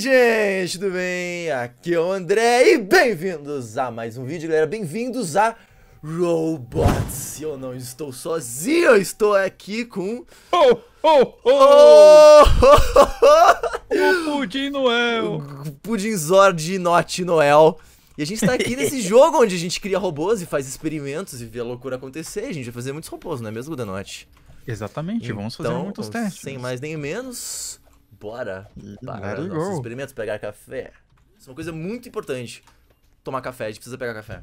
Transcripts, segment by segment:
gente, tudo bem? Aqui é o André e bem-vindos a mais um vídeo, galera. Bem-vindos a Robots. Eu não estou sozinho, eu estou aqui com... Oh, oh, oh! oh! o Pudim Noel! Pudim Zord Not Noel. E a gente está aqui nesse jogo onde a gente cria robôs e faz experimentos e vê a loucura acontecer. A gente vai fazer muitos robôs, não é mesmo, Danote? Exatamente, então, vamos fazer então, muitos testes. Sem mais nem menos bora para nossos experimentos, pegar café. Isso é uma coisa muito importante. Tomar café, a gente precisa pegar café.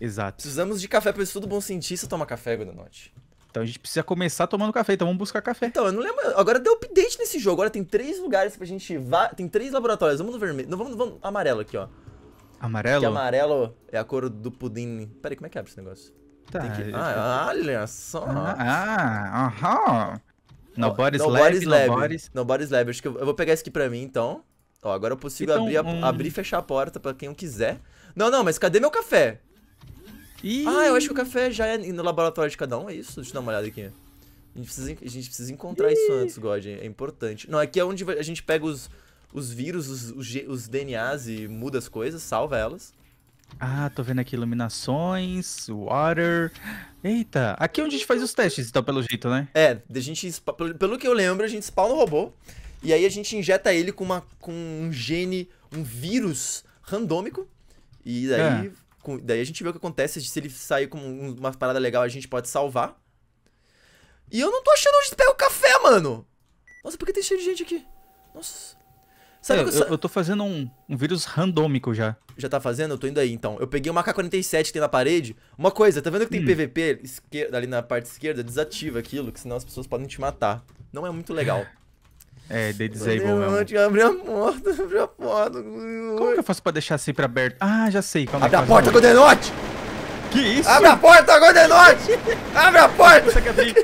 Exato. Precisamos de café, para isso bom cientista tomar café, noite Então a gente precisa começar tomando café, então vamos buscar café. Então, eu não lembro. Agora deu update nesse jogo. Agora tem três lugares pra gente. Tem três laboratórios. Vamos no vermelho. Não, vamos, vamos amarelo aqui, ó. Amarelo? Que amarelo é a cor do pudim. pera aí como é que abre esse negócio? Tá, que... É ah, tipo- olha só. Ah, ah aham. Nobody's, nobody's Lab. Nobody's, nobody's Lab. Acho que eu, vou pegar esse aqui pra mim, então. Ó, agora eu consigo então, abrir, a, hum. abrir e fechar a porta pra quem quiser. Não, não, mas cadê meu café? Ih. Ah, eu acho que o café já é no laboratório de cada um, é isso? Deixa eu dar uma olhada aqui. A gente precisa, a gente precisa encontrar Ih. isso antes, God, é, é importante. Não, aqui é onde a gente pega os, os vírus, os, os, os DNAs e muda as coisas, salva elas. Ah, tô vendo aqui iluminações, water. Eita, aqui é onde a gente faz os testes, então, pelo jeito, né? É, a gente. Pelo que eu lembro, a gente spawna o robô. E aí a gente injeta ele com, uma, com um gene, um vírus randômico. E daí, é. com, daí a gente vê o que acontece. Se ele sair com uma parada legal, a gente pode salvar. E eu não tô achando onde pega tá o café, mano. Nossa, por que tem cheio de gente aqui? Nossa. Sabe é, eu, que eu, eu tô fazendo um, um, vírus randômico já. Já tá fazendo? Eu tô indo aí, então. Eu peguei uma K-47 que tem na parede. Uma coisa, tá vendo que tem hum. PVP esquerda, ali na parte esquerda? Desativa aquilo, que senão as pessoas podem te matar. Não é muito legal. É, é they disable mesmo. abrir a porta, abrir a porta. Como que eu faço pra deixar sempre assim aberto? Ah, já sei. Calma é abre a porta, um... Godenote! Que isso? Abre a porta, Godenote! abre a porta! Você consegue abrir?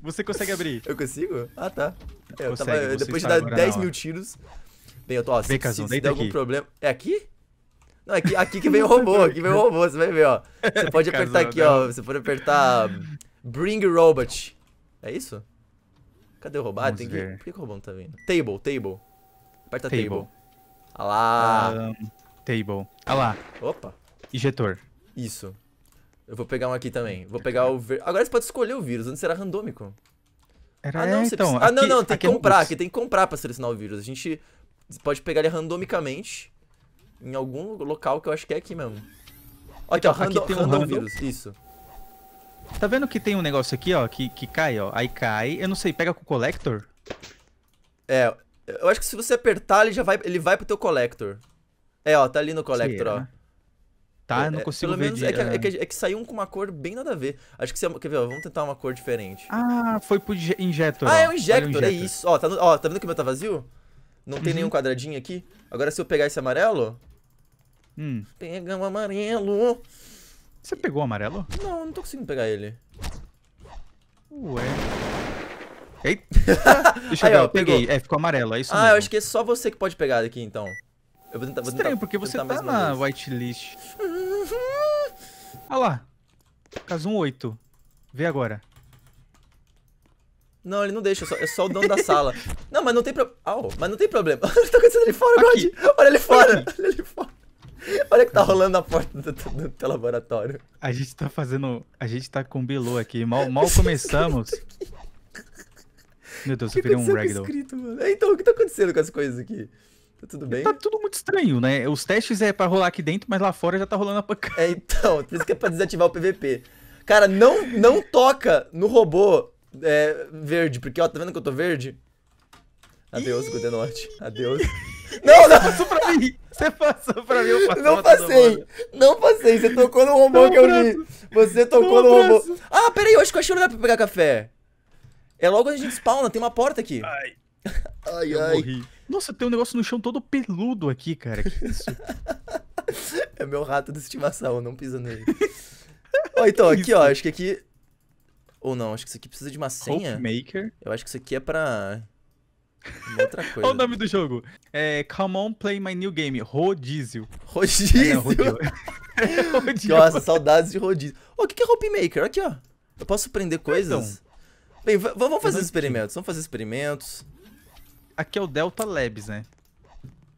Você consegue abrir? Eu consigo? Ah, tá. consegue, eu tava, depois de dar 10 mil tiros, Bem, eu tô, ó, Vem, se, Cazão, se, se der algum problema... É aqui? Não, aqui, é aqui que vem o robô, aqui vem o robô, você vai ver, ó. Você pode apertar aqui, ó, né? você pode apertar Bring Robot. É isso? Cadê o robô? Ah, tem que... Por que, o robô não tá vindo? Table, table. Aperta table. table. Ah lá. Um, ah, table. Olha ah lá. Opa. Injetor. Isso. Eu vou pegar um aqui também. Vou pegar o... Ver... Agora você pode escolher o vírus, onde será randômico. Era, ah, não, é, você então, precisa... Ah, não, não, tem que é comprar, aqui tem que comprar pra selecionar o vírus. A gente pode pegar ele randomicamente em algum local que eu acho que é aqui mesmo. Aqui, ó, random, tem um random, random vírus, isso. Tá vendo que tem um negócio aqui, ó, que, que cai, ó. Aí cai, eu não sei, pega com o collector? É, eu acho que se você apertar, ele já vai, ele vai pro teu collector. É, ó, tá ali no collector, ó. Tá, eu não é, é, consigo é, pelo ver. Menos de... é, que, é, é. que, é, que, saiu um com uma cor bem nada a ver. Acho que você. Quer ver? Ó, vamos tentar uma cor diferente. Ah, foi pro injector. Ah, ó. é um injector, um injector. é isso. Ó tá, no, ó, tá vendo que o meu tá vazio? Não tem nenhum uhum. quadradinho aqui. Agora se eu pegar esse amarelo... Hum. Pega o um amarelo. Você pegou o amarelo? Não, não tô conseguindo pegar ele. Ué... Eita! Deixa eu Aí, ver, eu peguei. É, ficou amarelo, é isso Ah, mesmo. eu acho que é só você que pode pegar daqui, então. Eu vou tentar, vou Estranho, porque você tentar tá na whitelist. Olha ah lá. Caso 8. Vê agora. Não, ele não deixa, é só, é só o dono da sala. Não, mas não tem problema. Oh, mas não tem problema. o que tá acontecendo ali fora, Aqui. God. Olha ele fora. Olha ele fora. Olha o que tá rolando na porta do, do, teu laboratório. A gente tá fazendo. A gente tá com Belo aqui. Mal, mal começamos. Meu Deus, eu virei um ragdoll. Escrito, mano? É, então, o que tá acontecendo com as coisas aqui? Tá tudo bem? Tá tudo muito estranho, né? Os testes é pra rolar aqui dentro, mas lá fora já tá rolando a pancada. É, então, por isso que é pra desativar o PVP. Cara, não, não toca no robô é, verde, porque ó, tá vendo que eu tô verde? Adeus, Gudenorte. Adeus. Não, não! Passou pra mim! Você passou pra mim, eu passei. Não passei! Não passei! Você tocou no robô não que eu li! Você tocou não no braço. robô. Ah, peraí, eu acho que eu achei lugar pra pegar café. É logo onde a gente spawna, tem uma porta aqui. Ai. Ai, eu ai. Morri. Nossa, tem um negócio no chão todo peludo aqui, cara. Que isso? é meu rato de estimação, não pisa nele. ó, então, aqui, ó, acho que aqui ou não, acho que isso aqui precisa de uma senha. Hope Maker. Eu acho que isso aqui é pra. Uma outra coisa. Qual o nome do jogo? É Come On Play My New Game, Rodízio. Rodízio? É, não, rodízio. Nossa, saudades de rodízio. Ô, oh, o que, que é Hope Maker? Aqui, ó. Eu posso prender então. coisas? Então. Bem, vamos fazer experimentos. Vamos fazer experimentos. Aqui é o Delta Labs, né?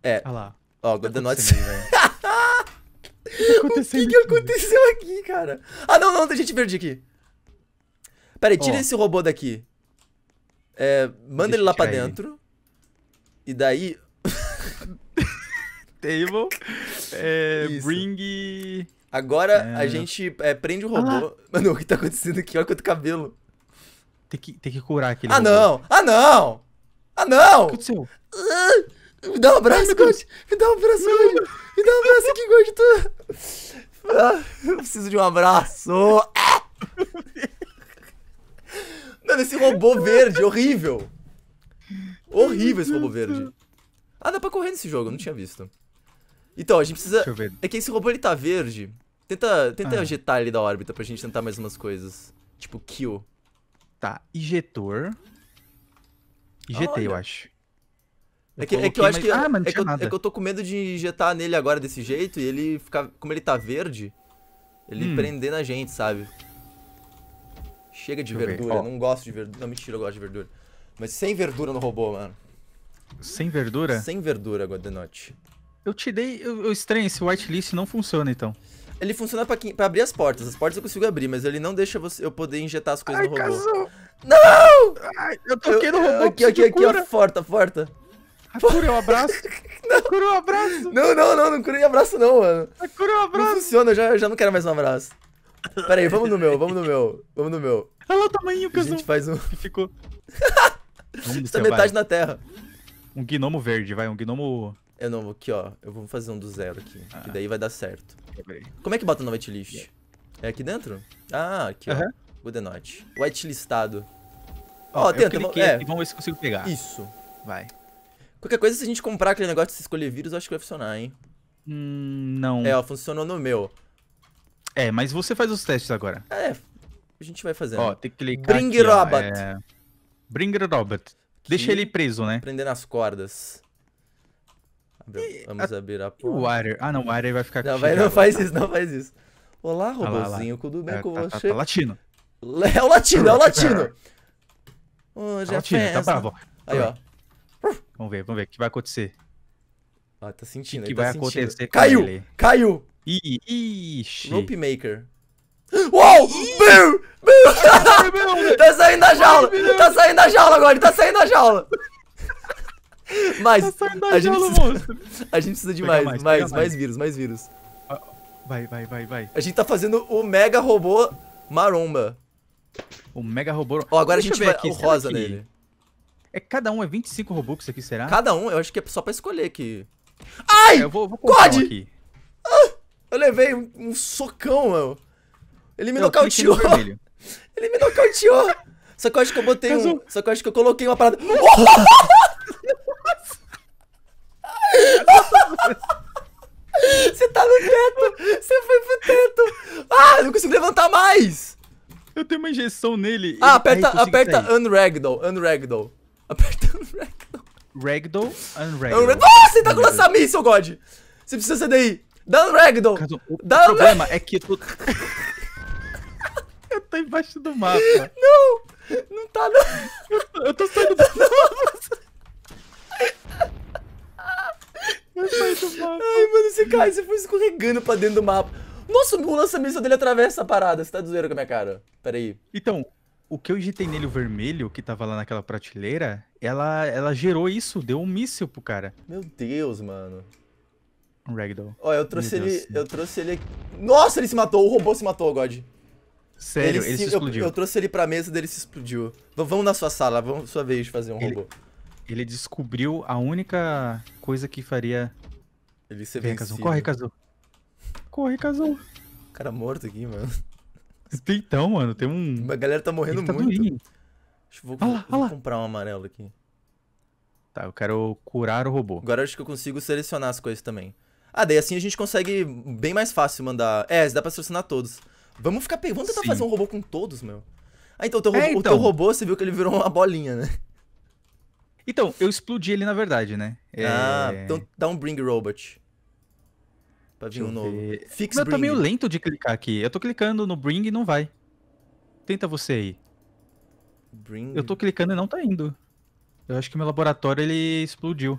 É. Olha lá. Ó, oh, The Notes. o que, que, aconteceu aqui, cara? Ah, não, não, tem gente verde aqui. Peraí, tira oh. esse robô daqui. É, manda Deixa ele lá pra dentro. E daí. Table. É, bring. Agora é... a gente é, prende o ah robô. Ah. Mano, o que tá acontecendo aqui? Olha quanto cabelo. Tem que, tem que curar aquele. Ah, robô. não! Ah, não! Ah, não! O que aconteceu? Ah, me dá um abraço, Gold! Me dá um abraço, Gold! Me dá um abraço aqui, Tu... Ah, eu preciso de um abraço! Ah. Mano, esse robô verde, horrível. Horrível esse robô verde. Ah, dá pra correr nesse jogo, eu não tinha visto. Então, a gente precisa... É que esse robô, ele tá verde. Tenta, tenta ah. ejetar ele da órbita pra gente tentar mais umas coisas. Tipo, kill. Tá, injetor. Injetei, eu acho. É, é que, eu, é que eu acho que. Ah, mano, é, que eu, é, que eu, tô com medo de injetar nele agora desse jeito e ele ficar. Como ele tá verde, ele hum. prender na gente, sabe? Chega de Deixa verdura, não gosto de verdura. Não, mentira, eu gosto de verdura. Mas sem verdura no robô, mano. Sem verdura? Sem verdura, Godenot. Eu te dei. Eu, eu estranho, esse whitelist não funciona então. Ele funciona pra, quem, pra abrir as portas. As portas eu consigo abrir, mas ele não deixa você, eu poder injetar as coisas Ai, no robô. Casou. Não! Ai, eu toquei no robô. Aqui, aqui, aqui, ó, porta, forta. A ah, cura é um abraço. não. Cura um abraço. Não, não, não, não cura um abraço não, mano. Ah, cura um abraço. Não funciona, eu já, eu já não quero mais um abraço. Pera aí, vamos no meu, vamos no meu, vamos no meu. Olha o tamanho que A gente faz um. ficou. Isso é metade vai. terra. Um gnomo verde, vai, um gnomo. Eu não, aqui ó, eu vou fazer um do zero aqui, ah. que daí vai dar certo. Como é que bota no whitelist? Yeah. É aqui dentro? Ah, aqui uh -huh. ó, good night. Whitelistado. Ó, oh, tenta, é. aqui. é. e vamos ver se consigo pegar. Isso. Vai. Qualquer coisa, se a gente comprar aquele negócio de se escolher vírus, eu acho que vai funcionar, hein? Hum, não. É, ó, funcionou no meu. É, mas você faz os testes agora. É, a gente vai fazendo. Ó, tem que clicar Bring aqui, Robot. Ó, é... Bring Robot. Que... Deixa ele preso, né? Prender nas cordas. Vamos abrir a porta. O Water. Ah, não, o Water vai ficar... Não, vai, não faz isso, não faz isso. Olá, ah, robozinho, tudo bem é, com tá, você? Tá, tá latino. É o latino, é o latino. Hoje tá é latino, tá festa. tá bravo. Aí, ó. Vamos ver, vamos ver o que vai acontecer. Ah, tá sentindo, O que, que vai sentindo. acontecer caiu, Caiu, Ixi. Loop Maker. Uou! Meu! Meu! tá saindo da jaula! Tá saindo da jaula agora, ele tá saindo da jaula! Mas, tá a, gente jaula, monstro! a gente precisa de mais, mais, mais, mais, vírus, mais vírus. Ah, vai, vai, vai, vai. A gente tá fazendo o mega robô maromba. O mega robô... Ó, agora Deixa a gente vai aqui, o rosa que... nele. É, cada um é 25 robux aqui, será? Cada um, eu acho que é só pra escolher aqui. É, Ai! É, eu vou, vou aqui. Ah! Eu levei um, um socão, mano. Ele me nocauteou. Ele me nocauteou. Só que eu acho que eu botei Caso... um. Só que eu acho que eu coloquei uma parada. Você tá no teto! Você foi pro teto! Ah, eu não consigo levantar mais! Eu tenho uma injeção nele. Ah, aperta, aperta sair. Unragdoll, Unragdoll. Aperta Unragdoll. Ragdoll, Unragdoll. Unragdoll. Ah, você tá com lança-míssel, God! Você precisa sair daí. Dá um ragdoll! O, o problema é que tu. eu tô embaixo do mapa. Não! Não tá não! Eu tô, eu tô saindo do mapa! Tá. Ai, mano, você cai, você foi escorregando pra dentro do mapa. Nossa, o lança-míssil dele atravessa a parada. Você tá zoeira com a minha cara. Pera aí. Então, o que eu digitei nele, o vermelho, que tava lá naquela prateleira, ela, ela gerou isso, deu um míssil pro cara. Meu Deus, mano. Um ragdoll. Ó, eu trouxe Meu ele. Deus. Eu trouxe ele. Nossa, ele se matou! O robô se matou, God. Sério, ele, ele se, se, explodiu. Eu, eu, trouxe ele pra mesa dele se explodiu. V vamos na sua sala, vamos sua vez fazer um ele, robô. Ele descobriu a única coisa que faria. Ele ser Vem, Kazu. Corre, Kazu. Corre, Kazu. Cara morto aqui, mano. Então, mano, tem um. A galera tá morrendo tá muito. Doindo. Acho vou, vou comprar um amarelo aqui. Tá, eu quero curar o robô. Agora acho que eu consigo selecionar as coisas também. Ah, daí assim a gente consegue bem mais fácil mandar. É, dá pra selecionar todos. Vamos ficar pegando. Vamos tentar Sim. fazer um robô com todos, meu. Ah, então o, teu, é, robô, então o teu então. robô, você viu que ele virou uma bolinha, né? Então, eu explodi ele na verdade, né? É... Ah, então dá um Bring Robot. Pra vir um novo. Ver. Fix Mas tá bring. eu tô meio lento de clicar aqui. Eu tô clicando no Bring e não vai. Tenta você aí. Bring. Eu tô clicando e não tá indo. Eu acho que meu laboratório ele explodiu.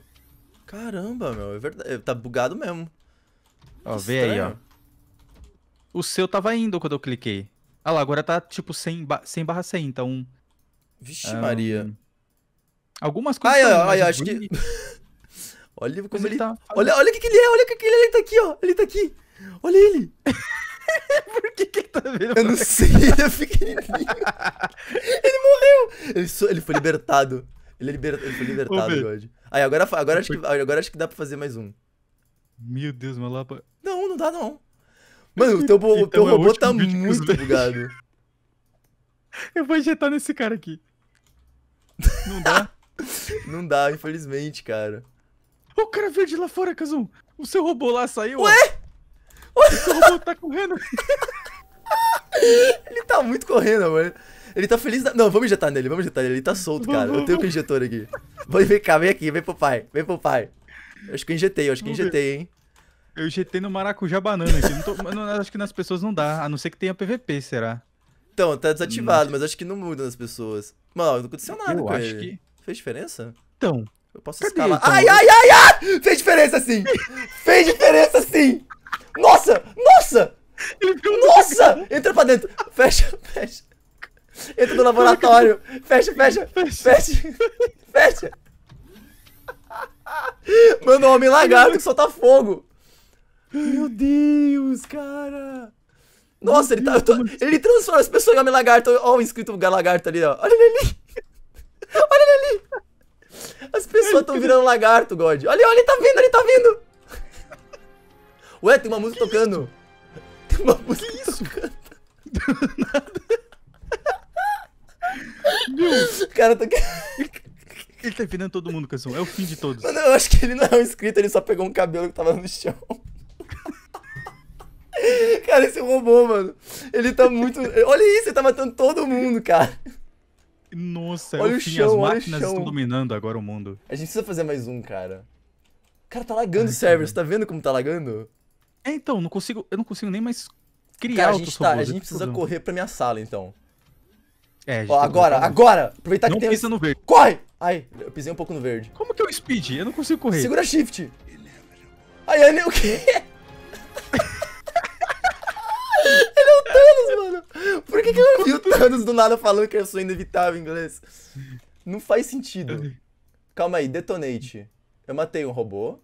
Caramba, meu, é verdade. Tá bugado mesmo. Ó, vê aí, ó. O seu tava indo quando eu cliquei. Ah lá, agora tá tipo 100, ba 100 barra 100, então... Vixe Maria. Algumas coisas... Ai, ai, ai, acho que... olha como ele... ele... Tá, tá... Olha, olha o que, que ele é, olha o que, que ele é. Ele tá aqui, ó. Ele tá aqui. Olha ele. Por que, que ele tá vendo? Eu não sei, ele fiquei. É ele morreu. Ele, so... ele foi libertado. Ele, é liber... ele foi libertado, Ô, God. Aí, agora, agora, acho que, agora acho que dá pra fazer mais um. Meu Deus, meu lapa. Não, não dá não. Mano, o teu, então, teu é robô tá muito bugado. Eu vou injetar nesse cara aqui. Não dá? não dá, infelizmente, cara. o cara verde lá fora, Kazum. O seu robô lá saiu. Ué? Ué? O seu robô tá correndo. Ele tá muito correndo, mano. Ele tá feliz da... Não, vamos injetar nele, vamos injetar nele. Ele tá solto, cara. Eu tenho um injetor aqui. Vem cá, vem aqui, vem pro pai, vem pro pai. Eu acho que eu injetei, eu acho que eu injetei, hein. Eu injetei no maracujá banana aqui. Não tô... não, acho que nas pessoas não dá, a não ser que tenha PVP, será? Então, tá desativado, mas acho que não muda nas pessoas. Mano, não aconteceu nada eu com acho ele. Que... Fez diferença? Então. Eu posso Cadê escalar. Então? Ai, ai, ai, ai! Fez diferença sim! Fez diferença sim! Nossa! Nossa! Nossa! Entra pra dentro! Fecha, fecha. Entra no laboratório. Fecha, fecha, fecha, fecha. Manda homem lagarto que solta fogo. Meu Deus, cara. Nossa, ele, tá, tô, ele transforma as pessoas em homem lagarto. Olha o inscrito lagarto ali, ó. Olha ele ali. Olha ele ali. As pessoas estão virando lagarto, God. Olha, olha, ele tá vindo, ele tá vindo. Ué, tem uma música que tocando. Isso? Tem uma música que tocando. Do nada. O cara tá. Ele tá virando todo mundo, Cansão. É o fim de todos. Mano, eu acho que ele não é um inscrito, ele só pegou um cabelo que tava no chão. cara, esse robô, mano. Ele tá muito. Olha isso, ele tá matando todo mundo, cara. Nossa, é olha é o, o fim. Chão, As máquinas estão dominando agora o mundo. A gente precisa fazer mais um, cara. Cara, tá lagando Ai, o server, você tá vendo como tá lagando? É, então, não consigo, eu não consigo nem mais criar cara, a gente, tá, a gente precisa problema. correr pra minha sala, então. É, Ó, tá agora, agora! Aproveitar que não tem... Não pisa no verde. Corre! Ai, eu pisei um pouco no verde. Como que é o speed? Eu não consigo correr. Segura shift. Ai, ele... O quê? ele é o Thanos, mano. Por que que eu vi o Thanos do nada falando que eu sou inevitável em inglês? Não faz sentido. Calma aí, detonate. Eu matei um robô.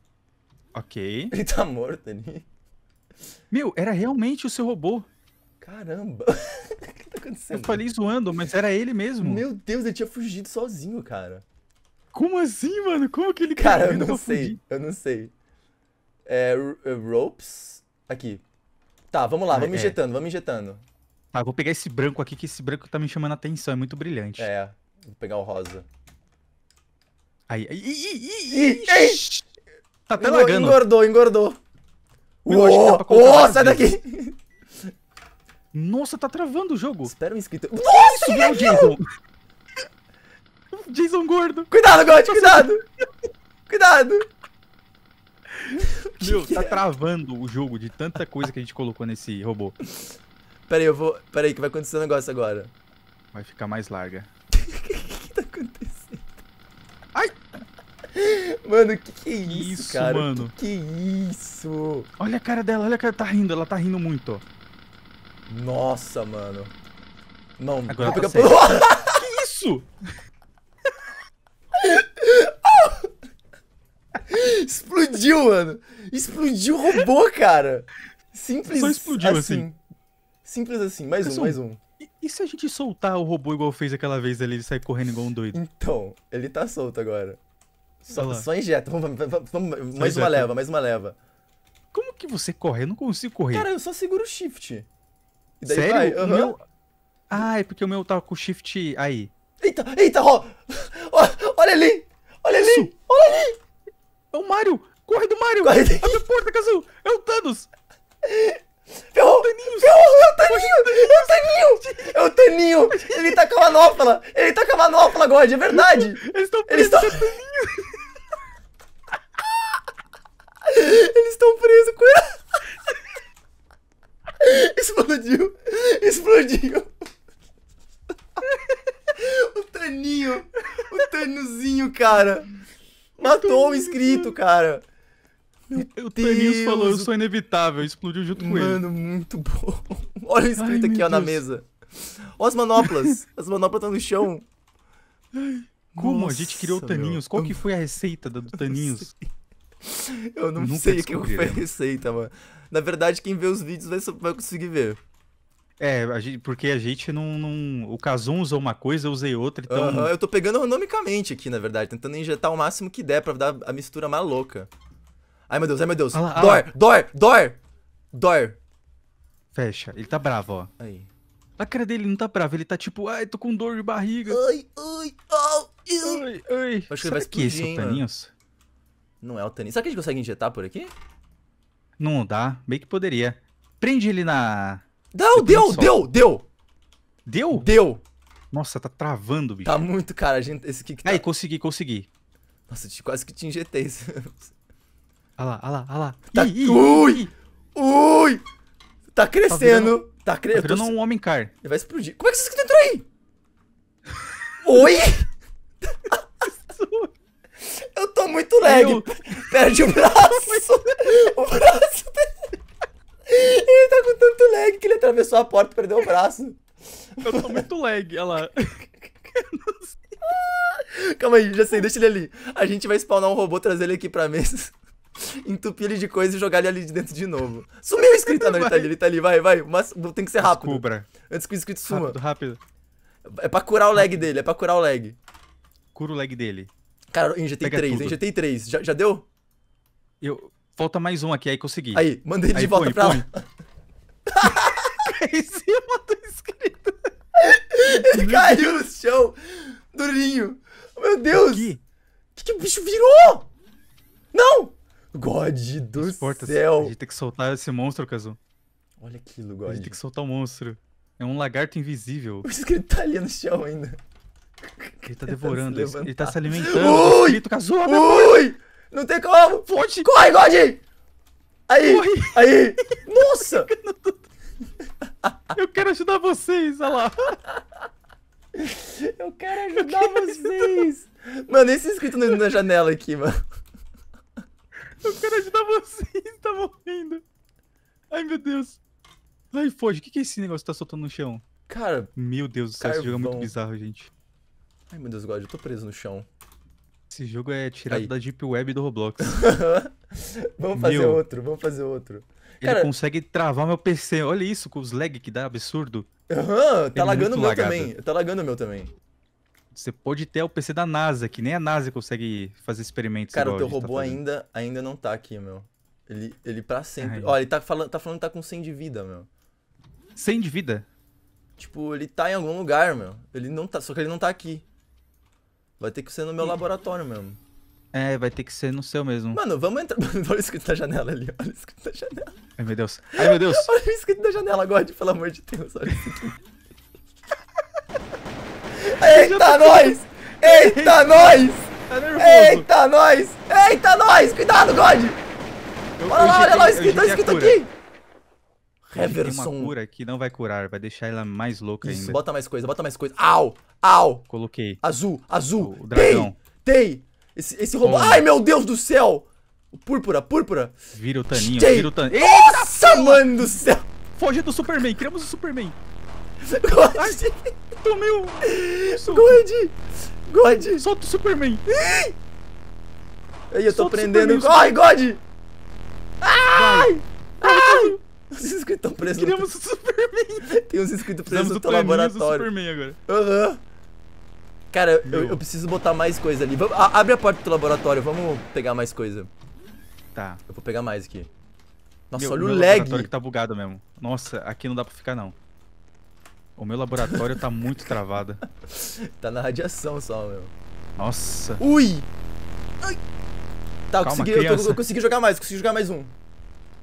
Ok. Ele tá morto ali. Meu, era realmente o seu robô caramba, o que tá acontecendo? Eu falei zoando, mas era ele mesmo. Meu Deus, ele tinha fugido sozinho, cara. Como assim, mano? Como que ele Cara, eu não sei, fugir? eu não sei. É, é ropes. Aqui. Tá, vamos lá, ah, vamos é. injetando, vamos injetando. Tá, vou pegar esse branco aqui, que esse branco tá me chamando a atenção, é muito brilhante. É, vou pegar o rosa. Aí, aí, aí, aí, Tá até lagando. Engordou, engordou. Uou, oh, sai daqui! Nossa, tá travando o jogo. Espera um inscrito. Nossa, subiu é o Jason. Jason gordo. Cuidado, God, cuidado. cuidado. Meu, que tá que é? travando o jogo de tanta coisa que a gente colocou nesse robô. Pera aí, eu vou... Pera aí, que vai acontecer um negócio agora. Vai ficar mais larga. O que tá acontecendo? Ai! Mano, que que é isso, isso cara? Mano. Que, que é isso? Olha a cara dela, olha a cara, tá rindo, ela tá rindo muito, ó. Nossa, mano. Não, Agora vou Tá que isso? explodiu, mano. Explodiu o robô, cara. Simples Só explodiu assim. assim. Simples assim. Mais um, mais um. E, se a gente soltar o robô igual fez aquela vez ali, ele sai correndo igual um doido? Então, ele tá solto agora. Só, só injeta. Vamos, vamos, vamos mais injeta. uma leva, mais uma leva. Como que você corre? Eu não consigo correr. Cara, eu só seguro o shift. E daí Sério? vai. Uhum. Meu... Ah, é porque o meu tava tá com shift aí. Eita, eita, ó. olha ali! Olha ali! Isso. Olha ali! É o Mario! Corre do Mario! Corre Abre a porta, Kazu! É o Thanos! Ferrou! Ferrou! É o Taninho! É o Taninho! É o Taninho! Ele tá com a manopla! Ele tá com a manopla, God, é verdade! Eles estão presos! Eles tão... O Taninho. O tanuzinho, cara. Matou o inscrito, cara. Meu o Taninho falou, eu sou inevitável. Explodiu junto Mano, com ele. Mano, muito bom. Olha o inscrito Ai, aqui, ó, Deus. na mesa. Olha as manoplas. As manoplas estão no chão. Como Nossa, a gente criou o Taninhos? Qual que foi a receita do Taninhos? Eu não sei o que foi a receita, mano. Na verdade, quem vê os vídeos vai, vai conseguir ver. É, a gente, porque a gente não, não O Kazum usou uma coisa, eu usei outra, então. eu tô pegando randomicamente aqui, na verdade, tentando injetar o máximo que der pra dar a mistura maluca. Ai meu Deus, ai meu Deus. Ah, lá, dói, ah, dói, dói, dói. Fecha, ele tá bravo, ó. Aí. A cara dele não tá bravo. ele tá tipo, ai, tô com dor de barriga. Ai, ai, oh, ai. ai, ai. Acho que Será ele vai explodir, que esse hein, é o Não é o Taninhos. Será que a gente consegue injetar por aqui? Não dá, bem que poderia. Prende ele na, não, deu, deu, deu. Deu? Deu. Nossa, tá travando, bicho. Tá muito, cara. Gente, esse kick tá... Aí, consegui, consegui. Nossa, quase que te injetei. Olha lá, olha lá, olha lá. Tá... Ih, ih, ui! Ui! Tá, tá crescendo. Tá, tá crescendo. tá cre... tá tô... um homem car. Ele vai explodir. Como é que você entrou aí? Oi? Eu tô muito lag. Eu... Perde o braço. o braço... Ele tá com tanto lag que ele atravessou a porta e perdeu o braço. Eu tô muito lag, olha lá. Calma aí, já sei, deixa ele ali. A gente vai spawnar um robô, trazer ele aqui pra mesa. Entupir ele de coisa e jogar ele ali de dentro de novo. Sumiu o inscrito, não, ele tá ali, ele tá ali, vai, vai. Mas tem que ser rápido. Descubra. Antes que o inscrito suma. Rápido, rápido. É pra curar o lag rápido. dele, é pra curar o lag. Cura o lag dele. Cara, eu injetei Pega 3, injetei 3. Já, já deu? Eu, Falta mais um aqui, aí consegui. Aí, mandei de aí, volta põe, pra põe. lá. em cima do inscrito. Ele caiu no chão, durinho. Meu Deus. O que? que, o bicho virou? Não! God do portas, céu. A gente tem que soltar esse monstro, Kazu. Olha aquilo, God. A gente tem que soltar o um monstro. É um lagarto invisível. O ele tá ali no chão ainda. Ele tá devorando, ele tá se tá alimentando. Ui! O escrito Kazu, Ui! Não tem como! Fonte! Corre, God! Aí! Corre. Aí! Nossa! Eu quero ajudar vocês, olha lá! Eu quero ajudar Eu quero vocês! Ajudar. Mano, esse inscrito na janela aqui, mano. Eu quero ajudar vocês, tá morrendo! Ai, meu Deus! Ai, foge, o que, que é esse negócio que tá soltando no chão? Cara. Meu Deus do céu, esse jogo é muito bizarro, gente. Ai, meu Deus, God, eu tô preso no chão. Esse jogo é tirado Aí. da Deep Web do Roblox. vamos fazer meu, outro, vamos fazer outro. Ele Cara, consegue travar meu PC, olha isso, com os lag que dá, absurdo. Aham, uhum, tá lagando o meu lagado. também, tá lagando o meu também. Você pode ter o PC da NASA, que nem a NASA consegue fazer experimentos. Cara, o teu tá robô tá ainda, ainda não tá aqui, meu. Ele, ele pra sempre. Ai. Ó, ele tá falando, tá falando que tá com 100 de vida, meu. 100 de vida? Tipo, ele tá em algum lugar, meu. Ele não tá, só que ele não tá aqui. Vai ter que ser no meu laboratório mesmo. É, vai ter que ser no seu mesmo. Mano, vamos entrar. Olha o escrito da janela ali. Olha o escrito da janela. Ai, meu Deus. Ai, meu Deus. olha o escrito da janela, God, pelo amor de Deus. Olha Eita, nós! Eita, nós! Tá Eita, nós! Eita, nós! Cuidado, God! Olha lá, olha lá o escrito, olha o escrito aqui! Reversão. uma cura que não vai curar, vai deixar ela mais louca Isso, ainda. bota mais coisa, bota mais coisa. Au! Au! Coloquei. Azul, azul. O dragão. Tem! Tem! Esse, esse robô. Ai, meu Deus do céu! Púrpura, púrpura. Vira o Taninho, vira o Taninho. Nossa, mano do céu! Foge do Superman, criamos o Superman. God! Tomei o... God! God! Solta o Superman. Ih! Aí eu tô prendendo... Ai, God! Ai! Ai! Ai! Os inscritos estão presos. Criamos o Superman. Tem uns inscritos presos no teu laboratório. Do Superman agora. Aham. Uhum. Cara, eu, eu, preciso botar mais coisa ali. a, abre a porta do laboratório, vamos pegar mais coisa. Tá. Eu vou pegar mais aqui. Nossa, meu, olha o meu lag. O laboratório que tá bugado mesmo. Nossa, aqui não dá pra ficar não. O meu laboratório tá muito travado. Tá na radiação só, meu. Nossa. Ui! Ai. Tá, Calma, eu consegui, eu, tô, eu consegui jogar mais, consegui jogar mais um.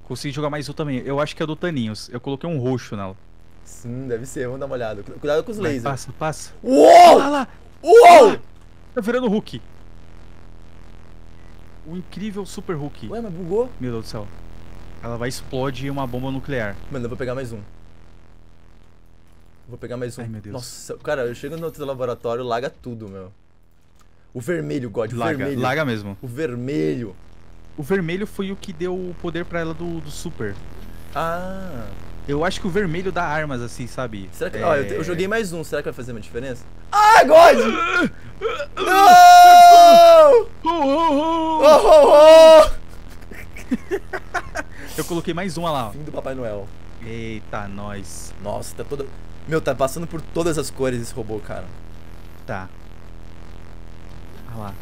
Consegui jogar mais um também. Eu acho que é do Taninhos. Eu coloquei um roxo nela. Sim, deve ser. Vamos dar uma olhada. Cuidado com os lasers. Passa, passa. Uou! Lá, lá. Uou! Tá virando Hulk. O incrível Super Hulk. Ué, mas bugou? Meu Deus do céu. Ela vai explodir uma bomba nuclear. Mano, eu vou pegar mais um. Vou pegar mais um. Ai, meu Deus. Nossa, cara, eu chego no outro laboratório, laga tudo, meu. O vermelho, God, laga, vermelho. Laga mesmo. O vermelho. O vermelho foi o que deu o poder para ela do, do super. Ah. Eu acho que o vermelho dá armas, assim, sabe? Será que. É... eu, joguei é. mais um, será que vai fazer uma diferença? Ah, God! eu coloquei mais uma lá. Ó. Fim do Papai Noel. Eita, nós. Nossa, tá toda. Meu, tá passando por todas as cores esse robô, cara. Tá. Olha lá.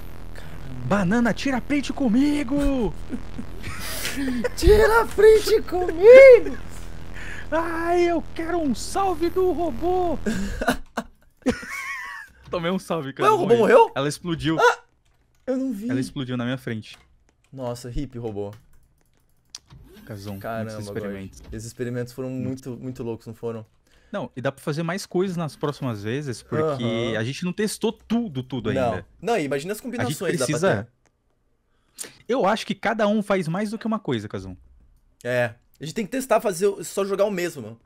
Banana, tira a frente comigo! tira a frente comigo! Ai, eu quero um salve do robô! Tomei um salve, cara. Mas o robô morreu? Ela explodiu. Ah, eu não vi. Ela explodiu na minha frente. Nossa, hip robô. Caramba, muitos experimentos. Esses experimentos foram muito, muito loucos, não foram? Não, e dá pra fazer mais coisas nas próximas vezes, porque uhum. a gente não testou tudo, tudo não. ainda. Não, imagina as combinações a gente precisa... Eu acho que cada um faz mais do que uma coisa, Kazum. É. A gente tem que testar, fazer só jogar o mesmo, mano.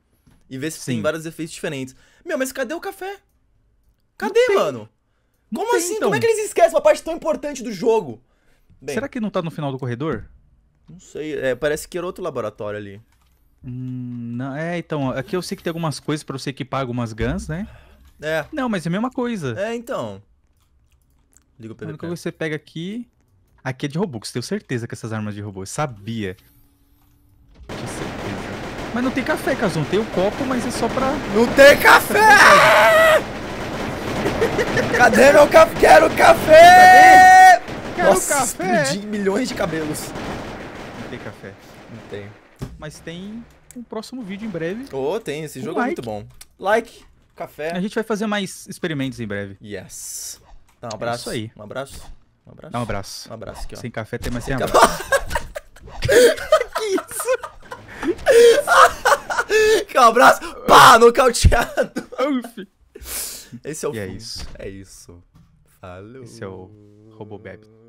E ver se Sim. tem vários efeitos diferentes. Meu, mas cadê o café? Cadê, mano? Como assim? Então. Como é que eles esquecem uma parte tão importante do jogo? Bem, Será que não tá no final do corredor? Não sei, é, parece que era outro laboratório ali. Hum, não, é, então, aqui eu sei que tem algumas coisas para você equipar algumas guns, né? É. Não, mas é a mesma coisa. É, então. Liga o PVP. que você pega aqui... Aqui é de robô, que tenho certeza que essas armas de robô. Eu sabia. Tinha certeza. Mas não tem café, Kazum. Tem o copo, mas é só pra... Não tem café! Cadê meu café? Quero café! Cadê? Tá quero Nossa, café! milhões de cabelos. Não tem café. Não tem. Mas tem um próximo vídeo em breve. Oh, tem. Esse jogo like. é muito bom. Like, café. A gente vai fazer mais experimentos em breve. Yes. Dá um é abraço. É aí. Um abraço. Um abraço. Dá um abraço. Um abraço aqui, ó. Sem café tem mais sem, sem abraço. que isso? que um abraço. Pá, nocauteado. Uf. Esse é o e é fim. é isso. É isso. Falou. Esse é o Robobeb.